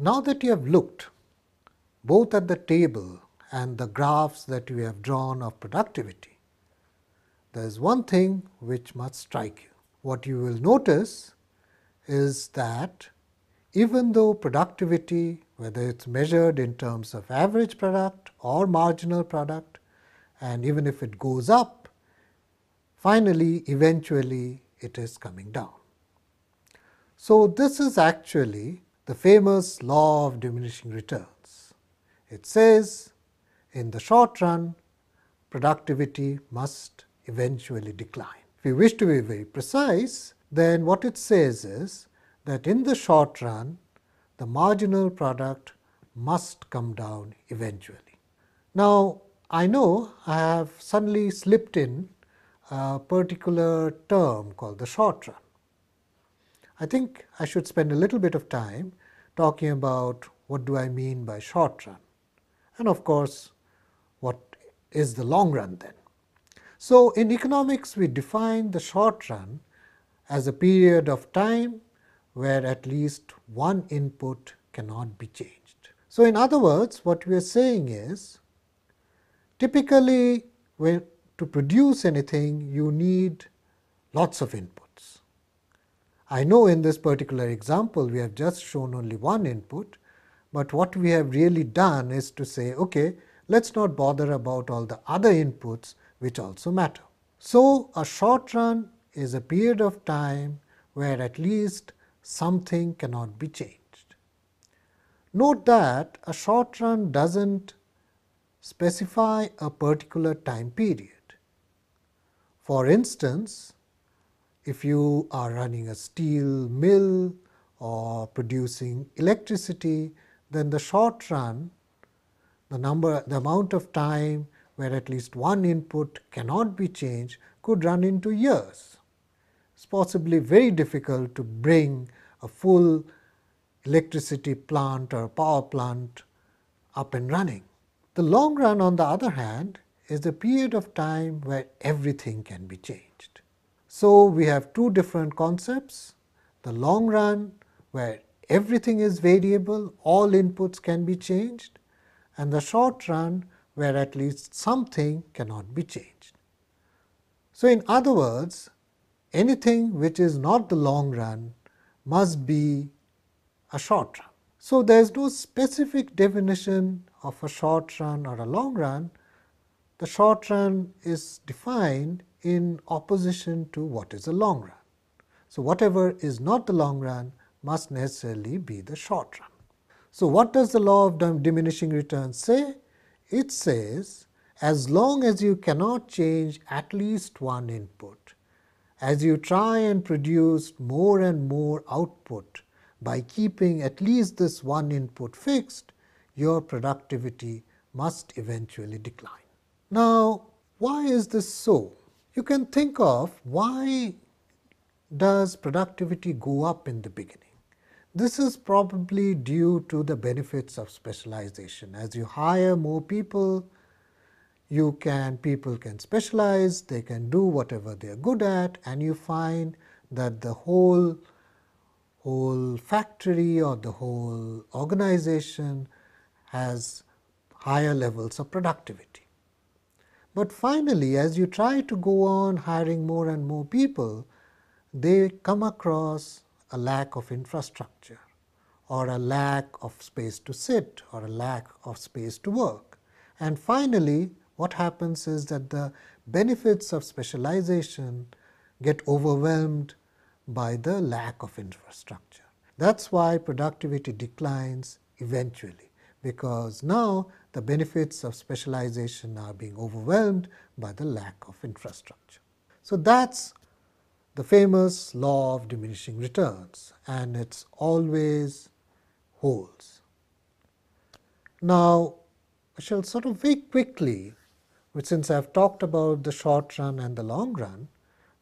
Now that you have looked both at the table and the graphs that we have drawn of productivity, there is one thing which must strike you. What you will notice is that even though productivity, whether it is measured in terms of average product or marginal product, and even if it goes up, finally, eventually it is coming down. So, this is actually the famous law of diminishing returns. It says, in the short run, productivity must eventually decline. If we wish to be very precise, then what it says is that in the short run, the marginal product must come down eventually. Now, I know I have suddenly slipped in a particular term called the short run. I think I should spend a little bit of time talking about what do I mean by short run and of course, what is the long run then. So, in economics we define the short run as a period of time where at least one input cannot be changed. So, in other words what we are saying is typically when to produce anything you need lots of input. I know in this particular example we have just shown only one input, but what we have really done is to say, okay, let us not bother about all the other inputs which also matter. So, a short run is a period of time where at least something cannot be changed. Note that a short run does not specify a particular time period. For instance, if you are running a steel mill or producing electricity, then the short run, the number, the amount of time where at least one input cannot be changed could run into years. It's possibly very difficult to bring a full electricity plant or power plant up and running. The long run on the other hand is the period of time where everything can be changed. So, we have two different concepts, the long run where everything is variable, all inputs can be changed and the short run where at least something cannot be changed. So, in other words, anything which is not the long run must be a short run. So, there is no specific definition of a short run or a long run, the short run is defined in opposition to what is the long run. So, whatever is not the long run must necessarily be the short run. So, what does the law of diminishing returns say? It says as long as you cannot change at least one input, as you try and produce more and more output by keeping at least this one input fixed, your productivity must eventually decline. Now, why is this so? You can think of why does productivity go up in the beginning? This is probably due to the benefits of specialization. As you hire more people, you can people can specialize, they can do whatever they are good at and you find that the whole whole factory or the whole organization has higher levels of productivity. But finally, as you try to go on hiring more and more people, they come across a lack of infrastructure or a lack of space to sit or a lack of space to work. And finally, what happens is that the benefits of specialization get overwhelmed by the lack of infrastructure. That's why productivity declines eventually because now the benefits of specialization are being overwhelmed by the lack of infrastructure. So, that is the famous law of diminishing returns and it always holds. Now, I shall sort of very quickly, since I have talked about the short run and the long run,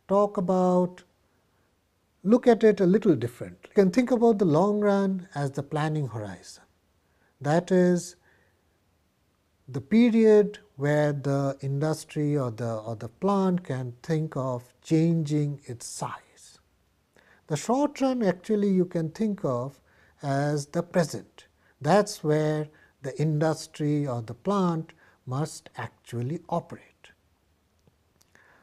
talk about look at it a little differently. You can think about the long run as the planning horizon. That is, the period where the industry or the, or the plant can think of changing its size. The short run actually you can think of as the present. That is where the industry or the plant must actually operate.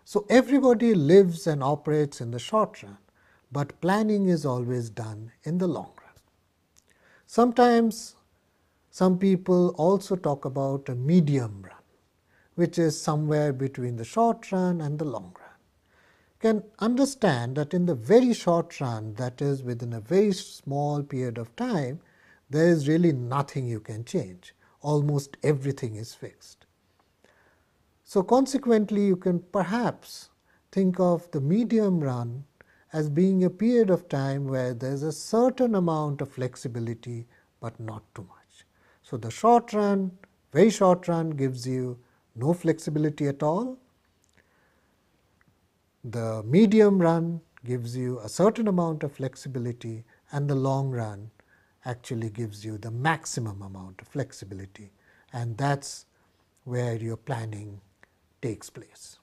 So, everybody lives and operates in the short run, but planning is always done in the long run. Sometimes some people also talk about a medium run, which is somewhere between the short run and the long run. You Can understand that in the very short run, that is within a very small period of time, there is really nothing you can change. Almost everything is fixed. So, consequently, you can perhaps think of the medium run as being a period of time where there is a certain amount of flexibility, but not too much. So, the short run, very short run gives you no flexibility at all. The medium run gives you a certain amount of flexibility and the long run actually gives you the maximum amount of flexibility and that is where your planning takes place.